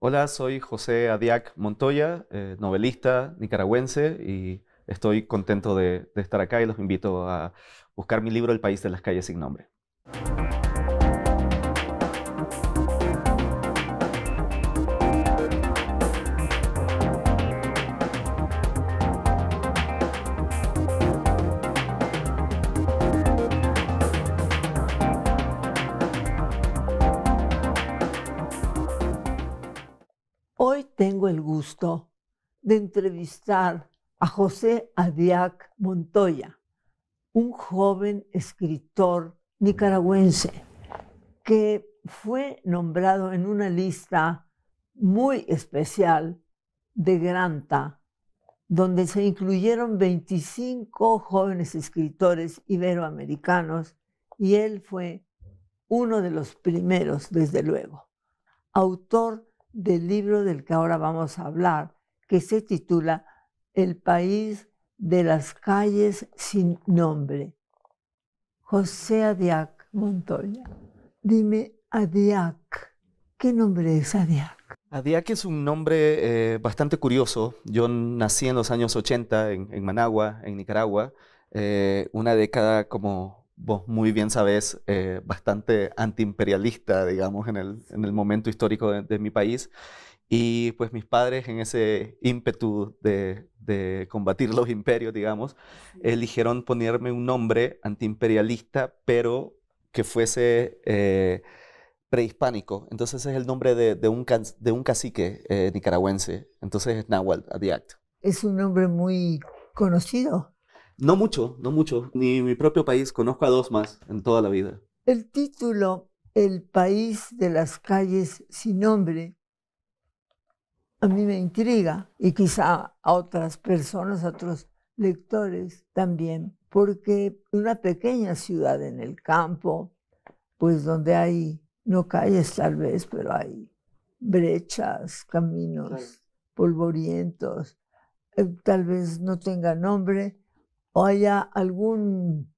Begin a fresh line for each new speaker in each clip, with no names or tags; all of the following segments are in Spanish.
Hola, soy José Adiac Montoya, eh, novelista nicaragüense y estoy contento de, de estar acá y los invito a buscar mi libro El país de las calles sin nombre.
de entrevistar a José Adiak Montoya, un joven escritor nicaragüense que fue nombrado en una lista muy especial de Granta, donde se incluyeron 25 jóvenes escritores iberoamericanos y él fue uno de los primeros, desde luego, autor del libro del que ahora vamos a hablar, que se titula El país de las calles sin nombre. José Adiak Montoya. Dime, Adiak, ¿qué nombre es Adiak?
Adiak es un nombre eh, bastante curioso. Yo nací en los años 80 en, en Managua, en Nicaragua, eh, una década como vos muy bien sabés, eh, bastante antiimperialista, digamos, en el, en el momento histórico de, de mi país. Y pues mis padres en ese ímpetu de, de combatir los imperios, digamos, eligieron ponerme un nombre antiimperialista, pero que fuese eh, prehispánico. Entonces es el nombre de, de, un, de un, cacique eh, nicaragüense. Entonces es Nahual Adiact.
Es un nombre muy conocido.
No mucho, no mucho. Ni mi propio país. Conozco a dos más en toda la vida.
El título, El país de las calles sin nombre, a mí me intriga y quizá a otras personas, a otros lectores también, porque una pequeña ciudad en el campo, pues donde hay, no calles tal vez, pero hay brechas, caminos polvorientos, eh, tal vez no tenga nombre o haya algún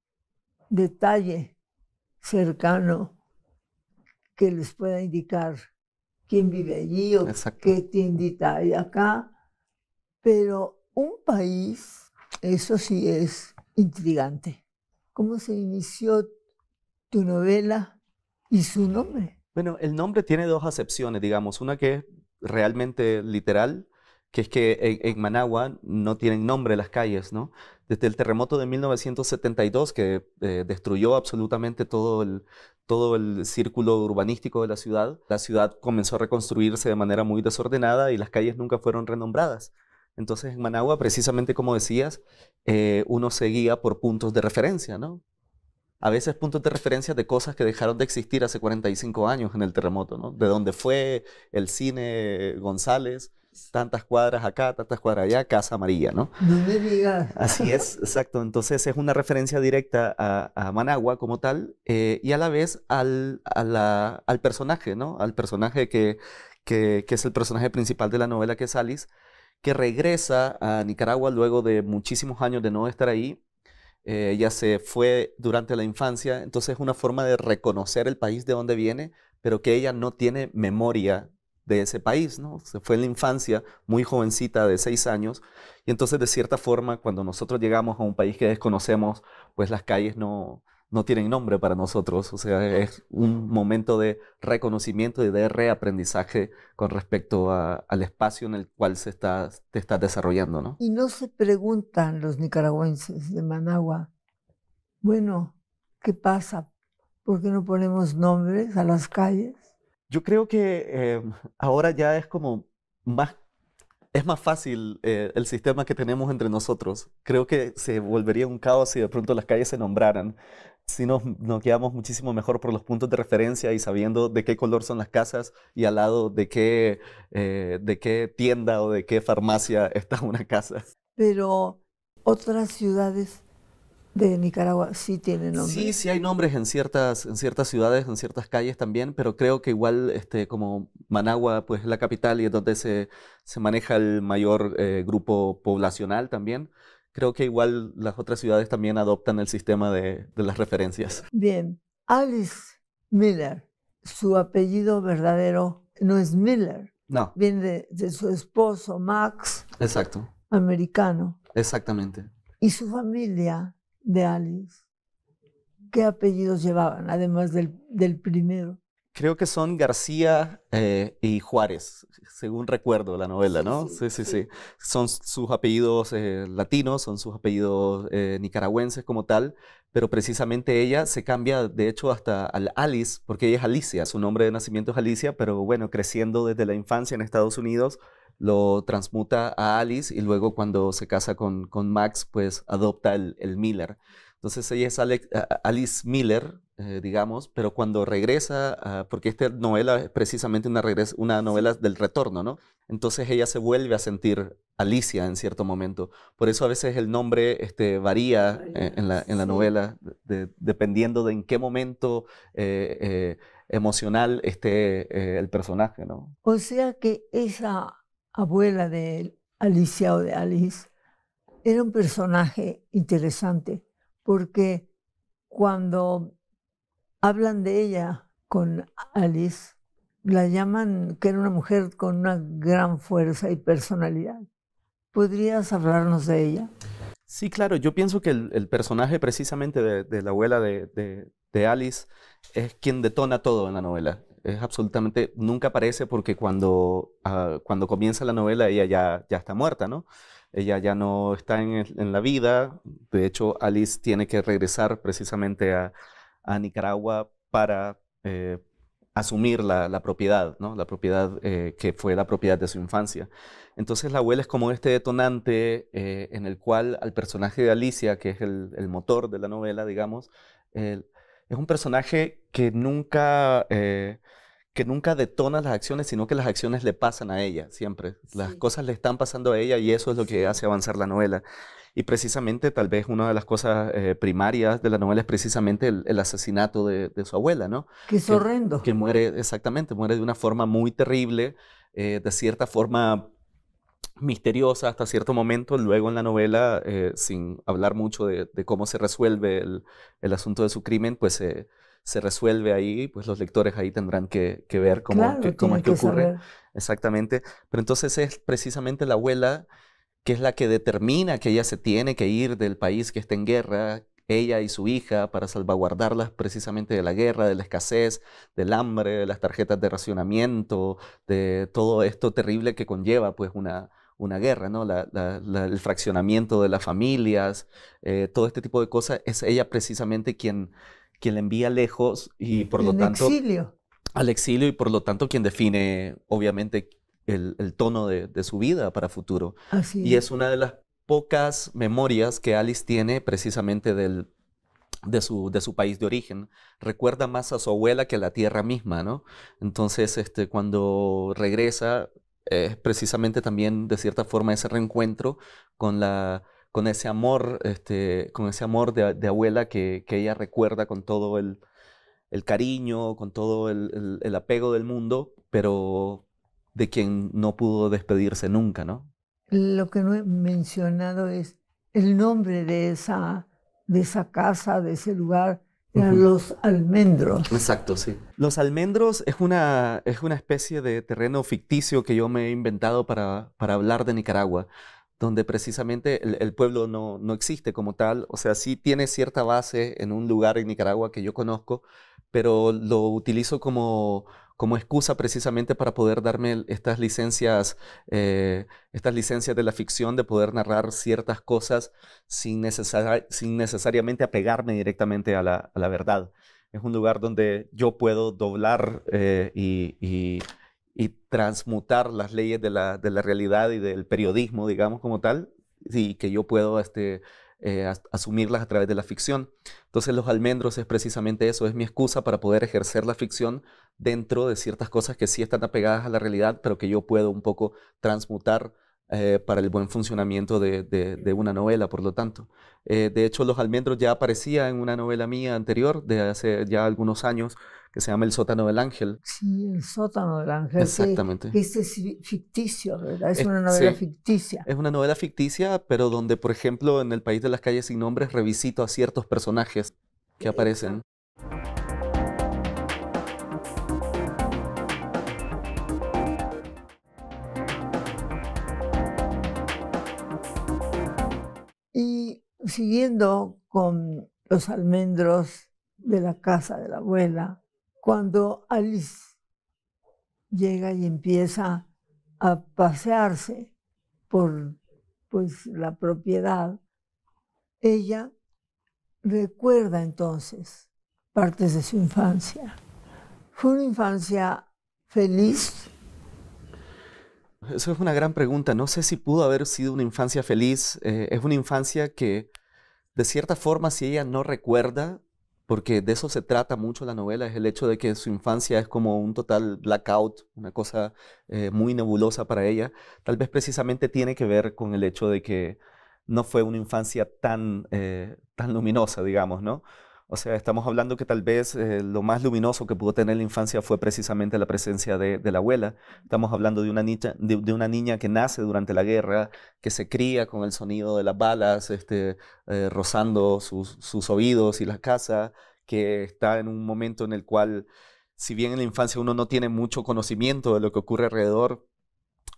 detalle cercano que les pueda indicar quién vive allí o qué tiendita hay acá. Pero un país, eso sí es intrigante. ¿Cómo se inició tu novela y su nombre?
Bueno, el nombre tiene dos acepciones, digamos. Una que es realmente literal, que es que en Managua no tienen nombre las calles, ¿no? desde el terremoto de 1972 que eh, destruyó absolutamente todo el, todo el círculo urbanístico de la ciudad. La ciudad comenzó a reconstruirse de manera muy desordenada y las calles nunca fueron renombradas. Entonces en Managua, precisamente como decías, eh, uno seguía por puntos de referencia, ¿no? A veces puntos de referencia de cosas que dejaron de existir hace 45 años en el terremoto, ¿no? De dónde fue el cine eh, González, tantas cuadras acá, tantas cuadras allá, Casa Amarilla, ¿no? No me digas. Así es, exacto. Entonces es una referencia directa a, Managua como tal eh, y a la vez al, al personaje, ¿no? Al personaje que, que, es el personaje principal de la novela que es Alice, que regresa a Nicaragua luego de muchísimos años de no estar ahí. Eh, ella se fue durante la infancia, entonces es una forma de reconocer el país de donde viene, pero que ella no tiene memoria de ese país, ¿no? Se fue en la infancia, muy jovencita, de seis años, y entonces de cierta forma, cuando nosotros llegamos a un país que desconocemos, pues las calles no, no tienen nombre para nosotros, o sea, es un momento de reconocimiento y de reaprendizaje con respecto al espacio en el cual se está, te desarrollando, ¿no?
Y no se preguntan los nicaragüenses de Managua, bueno, ¿qué pasa? ¿Por qué no ponemos nombres a las calles?
Yo creo que em, ahora ya es como más, es más fácil eh, el sistema que tenemos entre nosotros. Creo que se volvería un caos si de pronto las calles se nombraran. Si nos, nos guiamos muchísimo mejor por los puntos de referencia y sabiendo de qué color son las casas y al lado de qué, eh, de qué tienda o de qué farmacia está una casa.
Pero otras ciudades de Nicaragua sí tiene nombre Sí,
sí hay nombres en ciertas, en ciertas ciudades, en ciertas calles también, pero creo que igual este, como Managua pues, es la capital y es donde se, se maneja el mayor eh, grupo poblacional también, creo que igual las otras ciudades también adoptan el sistema de, de las referencias.
Bien, Alice Miller, su apellido verdadero no es Miller. No. Viene de, de su esposo, Max. Exacto. Americano.
Exactamente.
Y su familia de Alice? ¿Qué apellidos llevaban, además del, primero?
Creo que son García eh, y Juárez, según recuerdo la novela, ¿no? Sí, sí, sí. Son sus apellidos eh, latinos, son sus apellidos eh, nicaragüenses como tal, pero precisamente ella se cambia, de hecho, hasta al Alice, porque ella es Alicia, su nombre de nacimiento es Alicia, pero bueno, creciendo desde la infancia en Estados Unidos, lo transmuta a Alice y luego cuando se casa con, Max, pues adopta el, el Miller. Entonces ella es Alice Miller, eh, digamos, pero cuando regresa, porque esta novela es precisamente una, una novela del retorno, ¿no? Entonces ella se vuelve a sentir Alicia en cierto momento. Por eso a veces el nombre este, varía e, en, la, novela, dependiendo de en qué momento eh, eh, emocional esté el personaje, ¿no?
O sea que esa abuela de Alicia o de Alice, era un personaje interesante porque cuando hablan de ella con Alice, la llaman que era una mujer con una gran fuerza y personalidad. ¿Podrías hablarnos de ella?
Sí, claro, yo pienso que el, personaje precisamente de, la abuela de Alice es quien detona todo en la novela es absolutamente, nunca aparece porque cuando, ah, cuando comienza la novela ella ya, ya está muerta, ¿no? Ella ya no está en, en la vida. De hecho, Alice tiene que regresar precisamente a, a Nicaragua para eh, asumir la, la, propiedad, ¿no? La propiedad eh, que fue la propiedad de su infancia. Entonces la abuela es como este detonante eh, en el cual al personaje de Alicia, que es el, motor de la novela, digamos, es un personaje que nunca, eh, que nunca detona las acciones, sino que las acciones le pasan a ella siempre. Las cosas le están pasando a ella y eso es lo que hace avanzar la novela. Y precisamente, tal vez una de las cosas eh, primarias de la novela es precisamente el, asesinato de, su abuela, ¿no? Que es horrendo. Que muere, exactamente, muere de una forma muy terrible, eh, de cierta forma misteriosa hasta cierto momento, luego en la novela, eh, sin hablar mucho de, cómo se resuelve el, asunto de su crimen, pues se resuelve ahí, pues los lectores ahí tendrán que, ver cómo, es que, ocurre. Exactamente. Pero entonces es precisamente la abuela que es la que determina que ella se tiene que ir del país que está en guerra, ella y su hija, para salvaguardarlas precisamente de la guerra, de la escasez, del hambre, de las tarjetas de racionamiento, de todo esto terrible que conlleva pues una, una guerra, ¿no? el fraccionamiento de las familias, eh, todo este tipo de cosas, es ella precisamente quien, quien la envía lejos y por lo tanto... Exilio. Al exilio y por lo tanto quien define obviamente el, tono de, su vida para futuro. y es. una de las pocas memorias que Alice tiene precisamente del, de su, de su, país de origen. Recuerda más a su abuela que a la tierra misma, ¿no? Entonces, este, cuando regresa, es eh, precisamente también de cierta forma ese reencuentro con la con ese amor, este, con ese amor de, abuela que, ella recuerda con todo el, cariño, con todo el, el, apego del mundo, pero de quien no pudo despedirse nunca, ¿no?
Lo que no he mencionado es el nombre de esa, de esa casa, de ese lugar, los
almendros. Exacto, sí. Los almendros es una, es una especie de terreno ficticio que yo me he inventado para, para hablar de Nicaragua, donde precisamente el, pueblo no, no, existe como tal. O sea, sí tiene cierta base en un lugar en Nicaragua que yo conozco, pero lo utilizo como como excusa precisamente para poder darme estas licencias, eh, estas licencias de la ficción, de poder narrar ciertas cosas sin, necesariamente apegarme directamente a la, verdad. Es un lugar donde yo puedo doblar eh, y, transmutar las leyes de la, de la realidad y del periodismo, digamos, como tal, y que yo puedo este, eh, asumirlas a través de la ficción. Entonces los almendros es precisamente eso, es mi excusa para poder ejercer la ficción dentro de ciertas cosas que sí están apegadas a la realidad, pero que yo puedo un poco transmutar eh, para el buen funcionamiento de, una novela, por lo tanto. Eh, de hecho, Los Almendros ya aparecía en una novela mía anterior, de hace ya algunos años, que se llama El sótano del ángel.
Sí, El sótano del ángel. Exactamente. Que, es ficticio, ¿verdad? Es, una novela ficticia.
Es una novela ficticia, pero donde, por ejemplo, en El País de las Calles Sin Nombres revisito a ciertos personajes que aparecen.
Siguiendo con los almendros de la casa de la abuela, cuando Alice llega y empieza a pasearse por pues, la propiedad, ella recuerda entonces partes de su infancia. Fue una infancia feliz,
eso es una gran pregunta. No sé si pudo haber sido una infancia feliz. Eh, es una infancia que, de cierta forma, si ella no recuerda, porque de eso se trata mucho la novela, es el hecho de que su infancia es como un total blackout, una cosa eh, muy nebulosa para ella. Tal vez precisamente tiene que ver con el hecho de que no fue una infancia tan, eh, tan luminosa, digamos, ¿no? O sea, estamos hablando que tal vez eh, lo más luminoso que pudo tener la infancia fue precisamente la presencia de, la abuela. Estamos hablando de una, niña, que nace durante la guerra, que se cría con el sonido de las balas, este, eh, rozando sus, sus oídos y las casas, que está en un momento en el cual, si bien en la infancia uno no tiene mucho conocimiento de lo que ocurre alrededor,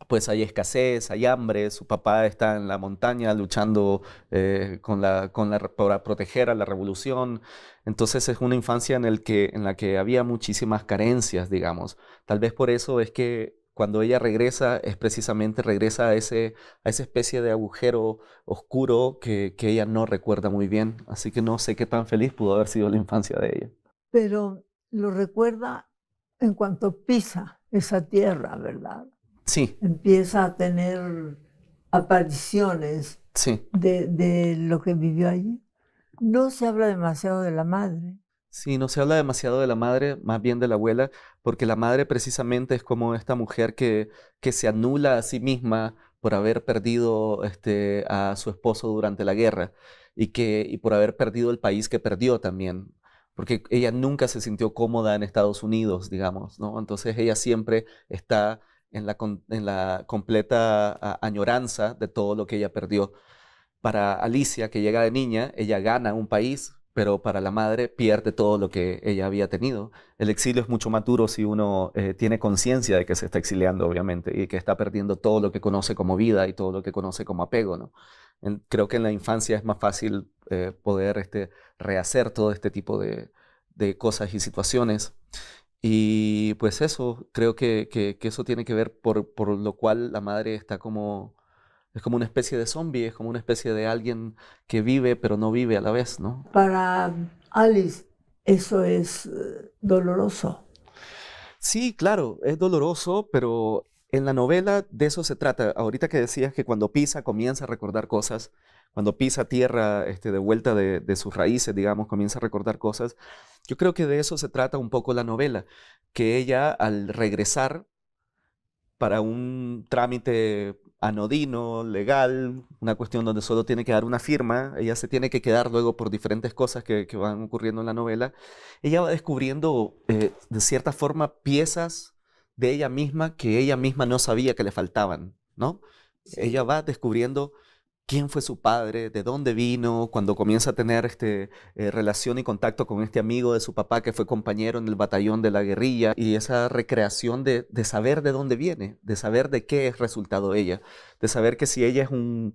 pues hay escasez, hay hambre, su papá está en la montaña luchando eh, con la, con la, para proteger a la revolución. Entonces es una infancia en, el que, en la que había muchísimas carencias, digamos. Tal vez por eso es que cuando ella regresa es precisamente regresa a, ese, a esa especie de agujero oscuro que ella no recuerda muy bien. Así que no sé qué tan feliz pudo haber sido la infancia de ella.
Pero lo recuerda en cuanto pisa esa tierra, ¿verdad? empieza a tener apariciones de, lo que vivió allí. No se habla demasiado de la madre.
Sí, no se habla demasiado de la madre, más bien de la abuela, porque la madre precisamente es como esta mujer que, se anula a sí misma por haber perdido este, a su esposo durante la guerra y, que, y por haber perdido el país que perdió también porque ella nunca se sintió cómoda en Estados Unidos, digamos, ¿no? Entonces ella siempre está en la, completa añoranza de todo lo que ella perdió. Para Alicia, que llega de niña, ella gana un país, pero para la madre pierde todo lo que ella había tenido. El exilio es mucho más duro si uno eh, tiene conciencia de que se está exiliando, obviamente, y que está perdiendo todo lo que conoce como vida y todo lo que conoce como apego, ¿no? creo que en la infancia es más fácil eh, poder este, rehacer todo este tipo de, de cosas y situaciones. Y pues eso, creo que, que, eso tiene que ver por, por, lo cual la madre está como, es como una especie de zombie, es como una especie de alguien que vive pero no vive a la vez, ¿no?
Para Alice eso es eh, doloroso.
Sí, claro, es doloroso, pero en la novela de eso se trata. Ahorita que decías que cuando Pisa comienza a recordar cosas, cuando pisa tierra este, de vuelta de, sus raíces, digamos, comienza a recordar cosas. Yo creo que de eso se trata un poco la novela, que ella al regresar para un trámite anodino, legal, una cuestión donde solo tiene que dar una firma, ella se tiene que quedar luego por diferentes cosas que, van ocurriendo en la novela, ella va descubriendo eh, de cierta forma piezas de ella misma que ella misma no sabía que le faltaban, ¿no? Ella va descubriendo quién fue su padre, de dónde vino, cuando comienza a tener este, eh, relación y contacto con este amigo de su papá que fue compañero en el batallón de la guerrilla, y esa recreación de, saber de dónde viene, de saber de qué es resultado ella, de saber que si ella es un,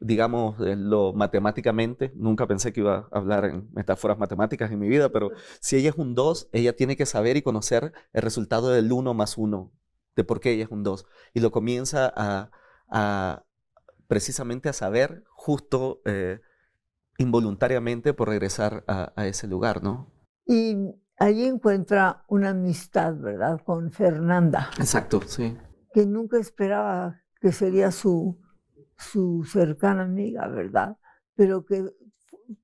digamos, eh, lo matemáticamente, nunca pensé que iba a hablar en metáforas matemáticas en mi vida, pero si ella es un 2, ella tiene que saber y conocer el resultado del 1 más 1, de por qué ella es un 2, y lo comienza a precisamente a saber justo eh, involuntariamente por regresar a, ese lugar, ¿no?
Y allí encuentra una amistad, ¿verdad? Con Fernanda.
Exacto, sí.
Que nunca esperaba que sería su, su cercana amiga, ¿verdad? Pero que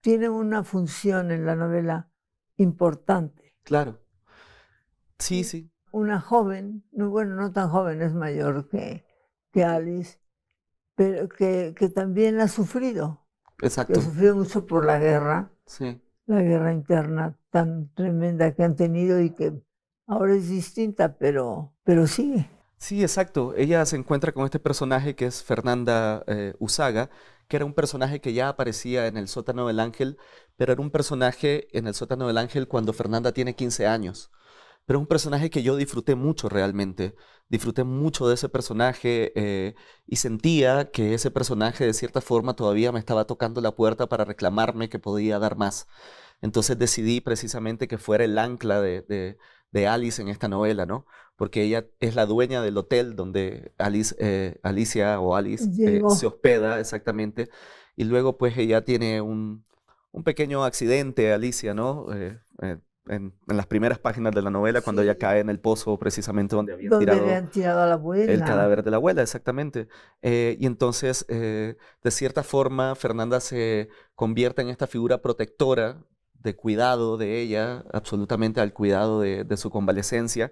tiene una función en la novela importante.
Claro. Sí,
sí. Una joven, bueno, no tan joven, es mayor que, que Alice, pero que, que también ha sufrido. Exacto. ha sufrido mucho por la guerra. Sí. La guerra interna tan tremenda que han tenido y que ahora es distinta, pero, pero sigue.
Sí, exacto. Ella se encuentra con este personaje que es Fernanda eh, Usaga, que era un personaje que ya aparecía en el sótano del ángel, pero era un personaje en el sótano del ángel cuando Fernanda tiene 15 años pero es un personaje que yo disfruté mucho realmente. Disfruté mucho de ese personaje eh, y sentía que ese personaje de cierta forma todavía me estaba tocando la puerta para reclamarme que podía dar más. Entonces decidí precisamente que fuera el ancla de, Alice en esta novela, ¿no? Porque ella es la dueña del hotel donde Alice, eh, Alicia o Alice eh, se hospeda exactamente. Y luego pues ella tiene un, pequeño accidente, Alicia, ¿no? en, las primeras páginas de la novela, cuando ella cae en el pozo precisamente donde había
tirado, a la el cadáver
de la abuela, exactamente. Eh, y entonces, eh, de cierta forma, Fernanda se convierte en esta figura protectora de cuidado de ella, absolutamente al cuidado de, de su convalecencia,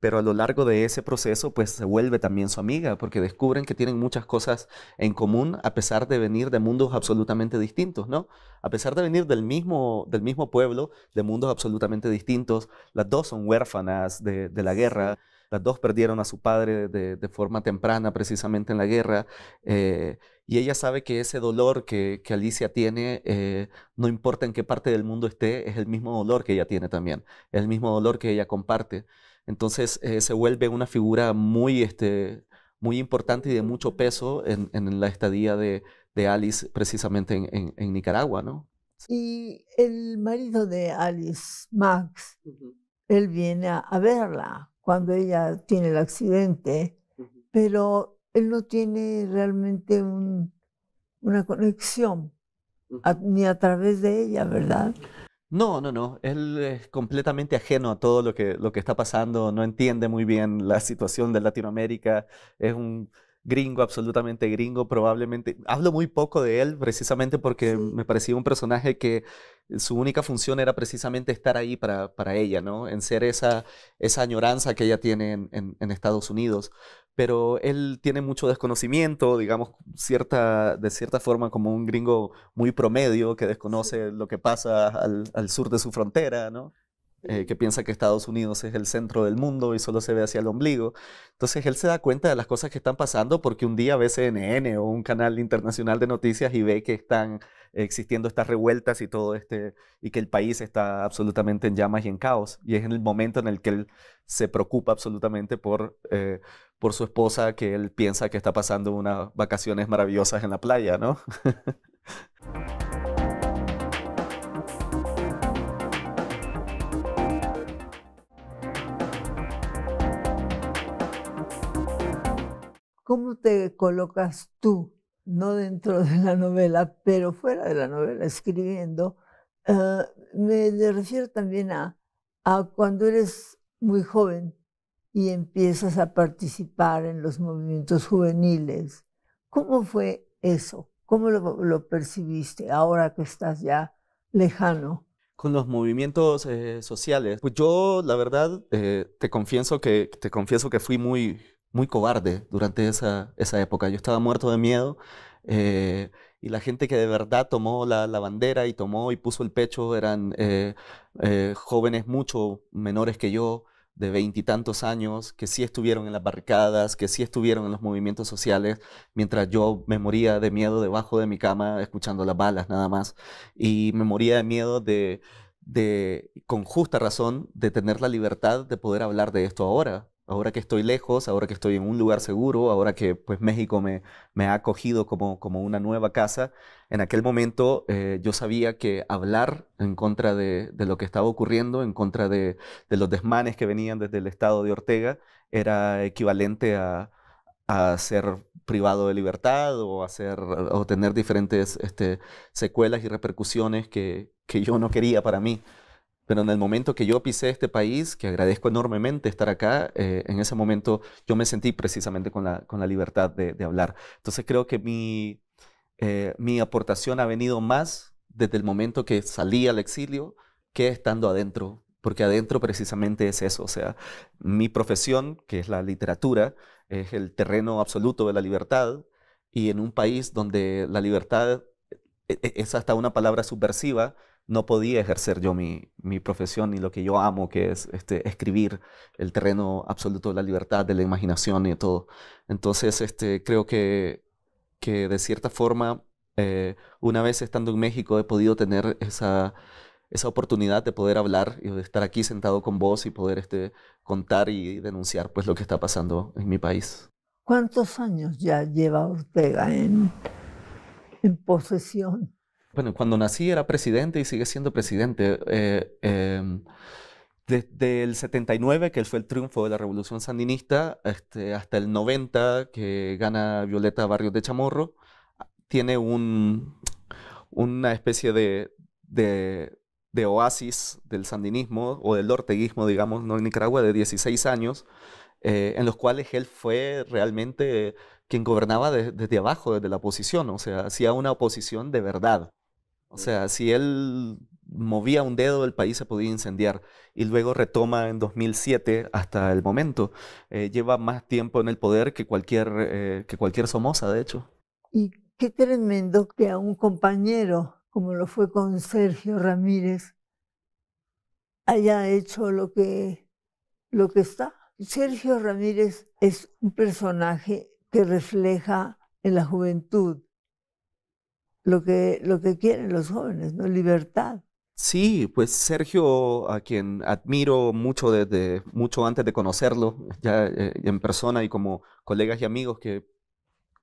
pero a lo largo de ese proceso pues se vuelve también su amiga porque descubren que tienen muchas cosas en común a pesar de venir de mundos absolutamente distintos, ¿no? A pesar de venir del mismo, del mismo pueblo, de mundos absolutamente distintos, las dos son huérfanas de, la guerra, las dos perdieron a su padre de, forma temprana precisamente en la guerra. Eh, y ella sabe que ese dolor que, Alicia tiene, eh, no importa en qué parte del mundo esté, es el mismo dolor que ella tiene también, es el mismo dolor que ella comparte. Entonces eh, se vuelve una figura muy, este, muy importante y de mucho peso en, la estadía de, Alice precisamente en, Nicaragua, ¿no?
Y el marido de Alice, Max, él viene a, verla cuando ella tiene el accidente, pero él no tiene realmente una conexión ni a través de ella, ¿verdad?
No, no, no. Él es completamente ajeno a todo lo que, lo que está pasando, no entiende muy bien la situación de Latinoamérica. Es un gringo, absolutamente gringo, probablemente. Hablo muy poco de él precisamente porque me parecía un personaje que su única función era precisamente estar ahí para, para ella, ¿no? En ser esa, esa añoranza que ella tiene en Estados Unidos pero él tiene mucho desconocimiento, digamos, de cierta forma como un gringo muy promedio que desconoce lo que pasa al, al sur de su frontera, ¿no? Eh, que piensa que Estados Unidos es el centro del mundo y solo se ve hacia el ombligo. Entonces él se da cuenta de las cosas que están pasando porque un día ve CNN o un canal internacional de noticias y ve que están eh, existiendo estas revueltas y todo este, y que el país está absolutamente en llamas y en caos. Y es en el momento en el que él se preocupa absolutamente por, eh, por su esposa, que él piensa que está pasando unas vacaciones maravillosas en la playa, ¿no?
¿Cómo te colocas tú, no dentro de la novela, pero fuera de la novela, escribiendo? Ah, me refiero también a, a cuando eres muy joven y empiezas a participar en los movimientos juveniles. ¿Cómo fue eso? ¿Cómo lo, percibiste ahora que estás ya lejano?
Con los movimientos eh, sociales, pues yo la verdad eh, te confieso que te confieso que fui muy muy cobarde durante esa, época. Yo estaba muerto de miedo eh, y la gente que de verdad tomó la, la, bandera y tomó y puso el pecho eran eh, eh, jóvenes mucho menores que yo, de veintitantos años, que sí estuvieron en las barricadas, que sí estuvieron en los movimientos sociales, mientras yo me moría de miedo debajo de mi cama escuchando las balas nada más. Y me moría de miedo de, de con justa razón, de tener la libertad de poder hablar de esto ahora, ahora que estoy lejos, ahora que estoy en un lugar seguro, ahora que pues México me, ha acogido como, una nueva casa, en aquel momento eh, yo sabía que hablar en contra de, lo que estaba ocurriendo, en contra de, los desmanes que venían desde el estado de Ortega, era equivalente a, ser privado de libertad o, hacer, o tener diferentes este, secuelas y repercusiones que yo no quería para mí. Pero en el momento que yo pisé este país, que agradezco enormemente estar acá, eh, en ese momento yo me sentí precisamente con la, con la libertad de, hablar. Entonces creo que mi, eh, mi aportación ha venido más desde el momento que salí al exilio que estando adentro, porque adentro precisamente es eso. O sea, mi profesión, que es la literatura, es el terreno absoluto de la libertad y en un país donde la libertad eh, es hasta una palabra subversiva, no podía ejercer yo mi, profesión y lo que yo amo, que es este, escribir el terreno absoluto de la libertad, de la imaginación y todo. Entonces, este, creo que, que de cierta forma, eh, una vez estando en México, he podido tener esa, oportunidad de poder hablar y de estar aquí sentado con vos y poder este, contar y denunciar pues, lo que está pasando en mi país.
¿Cuántos años ya lleva Ortega en posesión?
bueno, cuando nací era presidente y sigue siendo presidente. Eh, em, desde el 79, que fue el triunfo de la revolución sandinista, este, hasta el 90, que gana Violeta Barrios de Chamorro, tiene un, una especie de, oasis del sandinismo o del orteguismo, digamos, en Nicaragua, de 16 años, eh, en los cuales él fue realmente quien gobernaba desde abajo, desde la oposición, o sea, hacía una oposición de verdad. O sea, si él movía un dedo, el país se podía incendiar. Y luego retoma en 2007 hasta el momento. Eh, lleva más tiempo en el poder que cualquier, eh, que cualquier Somoza, de hecho.
Y qué tremendo que a un compañero, como lo fue con Sergio Ramírez, haya hecho lo que, lo que está. Sergio Ramírez es un personaje que refleja en la juventud lo que, lo que quieren los jóvenes, ¿no? Libertad.
Sí, pues Sergio, a quien admiro mucho desde mucho antes de conocerlo, ya eh, en persona y como colegas y amigos, que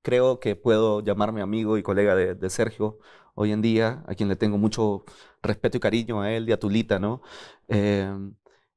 creo que puedo llamarme amigo y colega de, Sergio hoy en día, a quien le tengo mucho respeto y cariño a él y a Tulita, ¿no? Em,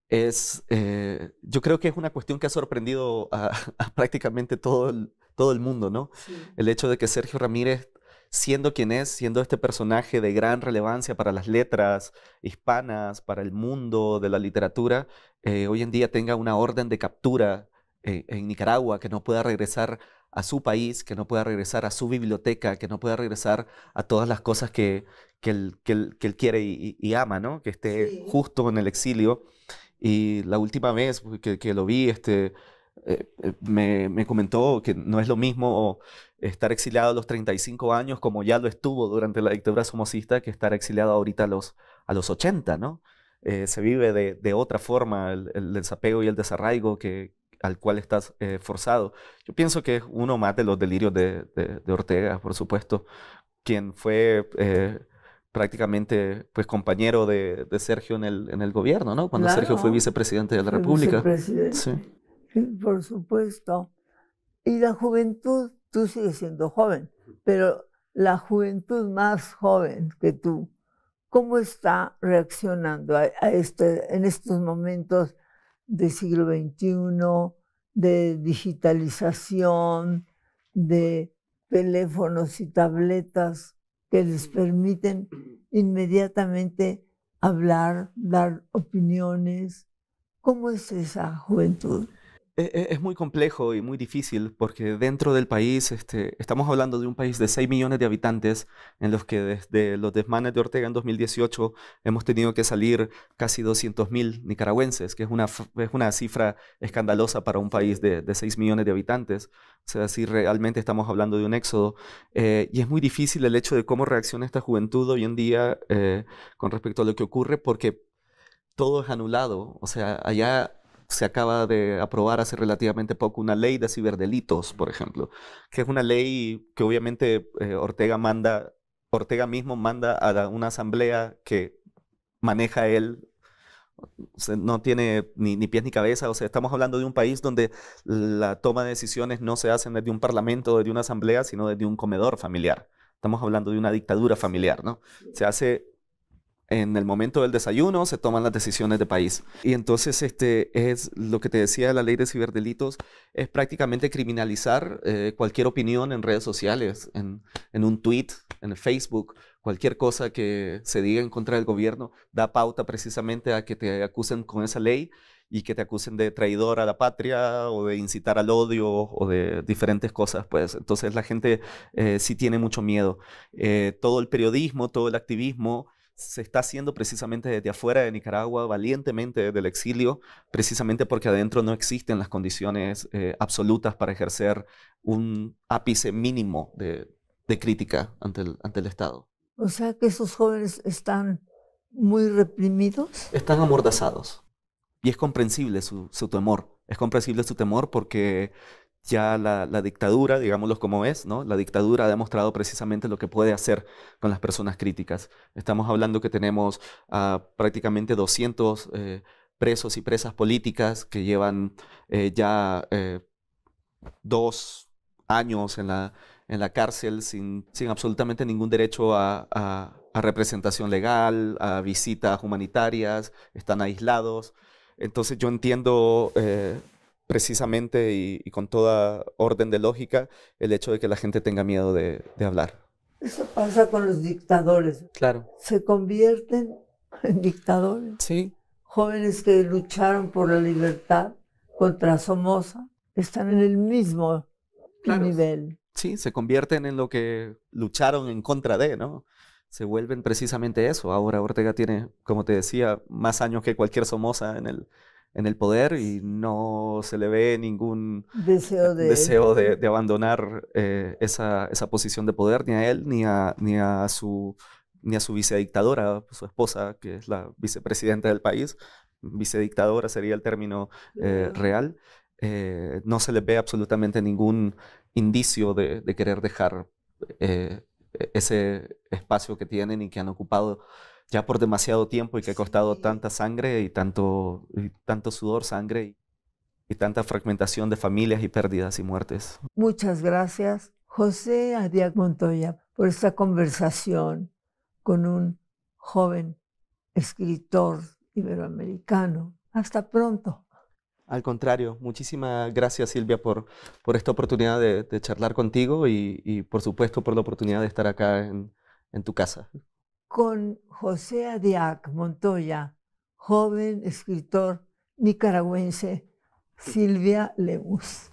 es, eh, yo creo que es una cuestión que ha sorprendido a, prácticamente todo el, todo el mundo, ¿no? El hecho de que Sergio Ramírez siendo quien es, siendo este personaje de gran relevancia para las letras hispanas, para el mundo de la literatura, eh, hoy en día tenga una orden de captura eh, en Nicaragua, que no pueda regresar a su país, que no pueda regresar a su biblioteca, que no pueda regresar a todas las cosas que, que, él, quiere y, ama, ¿no? Que esté justo en el exilio. Y la última vez pues, que, lo vi, este, eh, eh, me, comentó que no es lo mismo estar exiliado a los 35 años como ya lo estuvo durante la dictadura somocista que estar exiliado ahorita a los, a los 80, ¿no? Eh, se vive de, otra forma el, desapego y el desarraigo que, al cual estás forzado. Yo pienso que es uno más de los delirios de, de, Ortega, por supuesto, quien fue prácticamente pues, compañero de, Sergio en el, en el, gobierno, ¿no? Cuando Sergio fue vicepresidente de la República. Sí.
por supuesto. Y la juventud, tú sigues siendo joven, pero la juventud más joven que tú, ¿cómo está reaccionando este, en estos momentos del siglo XXI, de digitalización, de teléfonos y tabletas que les permiten inmediatamente hablar, dar opiniones? ¿Cómo es esa juventud?
E-, e-, es muy complejo y muy difícil porque dentro del país, este, estamos hablando de un país de 6 millones de habitantes en los que desde los desmanes de Ortega en 2018 hemos tenido que salir casi 200 mil nicaragüenses, que es una, es una cifra escandalosa para un país de, de 6 millones de habitantes. O sea, si realmente estamos hablando de un éxodo. Eh, y es muy difícil el hecho de cómo reacciona esta juventud hoy en día eh, con respecto a lo que ocurre porque todo es anulado. O sea, allá se acaba de aprobar hace relativamente poco una ley de ciberdelitos, por ejemplo, que es una ley que obviamente eh, Ortega manda, Ortega mismo manda a una asamblea que maneja él no tiene ni, pies ni cabeza. O sea, estamos hablando de un país donde la toma de decisiones no se hace desde un parlamento, desde una asamblea, sino desde un comedor familiar. Estamos hablando de una dictadura familiar, ¿no? Se hace en el momento del desayuno se toman las decisiones de país. Y entonces este es lo que te decía la ley de ciberdelitos, es prácticamente criminalizar eh, cualquier opinión en redes sociales, en, un tweet, en Facebook, cualquier cosa que se diga en contra del gobierno, da pauta precisamente a que te acusen con esa ley y que te acusen de traidor a la patria o de incitar al odio o de diferentes cosas, pues entonces la gente eh, sí tiene mucho miedo. Eh, todo el periodismo, todo el activismo se está haciendo precisamente desde afuera de Nicaragua, valientemente desde el exilio, precisamente porque adentro no existen las condiciones eh, absolutas para ejercer un ápice mínimo de, crítica ante el, ante el Estado.
O sea que esos jóvenes están muy reprimidos.
Están amordazados. Y es comprensible su temor. Es comprensible su temor porque ya la, dictadura, digámoslo como es, ¿no? la dictadura ha demostrado precisamente lo que puede hacer con las personas críticas. Estamos hablando que tenemos prácticamente 200 eh, presos y presas políticas que llevan eh, ya eh, dos años en la, en la cárcel sin, absolutamente ningún derecho a representación legal, a visitas humanitarias, están aislados. Entonces yo entiendo precisamente y, con toda orden de lógica el hecho de que la gente tenga miedo de, hablar.
Eso pasa con los dictadores. Claro. Se convierten en dictadores. Sí. Jóvenes que lucharon por la libertad contra Somoza están en el mismo
nivel. Sí, se convierten en lo que lucharon en contra de, ¿no? Se vuelven precisamente eso. Ahora Ortega tiene, como te decía, más años que cualquier Somoza en el, en el poder y no se le ve ningún
deseo de, deseo de,
abandonar eh, esa, posición de poder, ni a él, ni a, ni a su ni a su vicedictadora, su esposa, que es la vicepresidenta del país, vicedictadora sería el término eh, real, eh, no se le ve absolutamente ningún indicio de, de querer dejar e-, ese espacio que tienen y que han ocupado ya por demasiado tiempo y que ha costado tanta sangre y tanto, tanto sudor, sangre y, tanta fragmentación de familias y pérdidas y muertes.
Muchas gracias, José Adiag Montoya, por esta conversación con un joven escritor iberoamericano. Hasta
pronto. Al contrario, muchísimas gracias Silvia por, por esta oportunidad de, charlar contigo y, por supuesto por la oportunidad de estar acá en tu casa
con José Adiac Montoya, joven escritor nicaragüense, Silvia Lemus.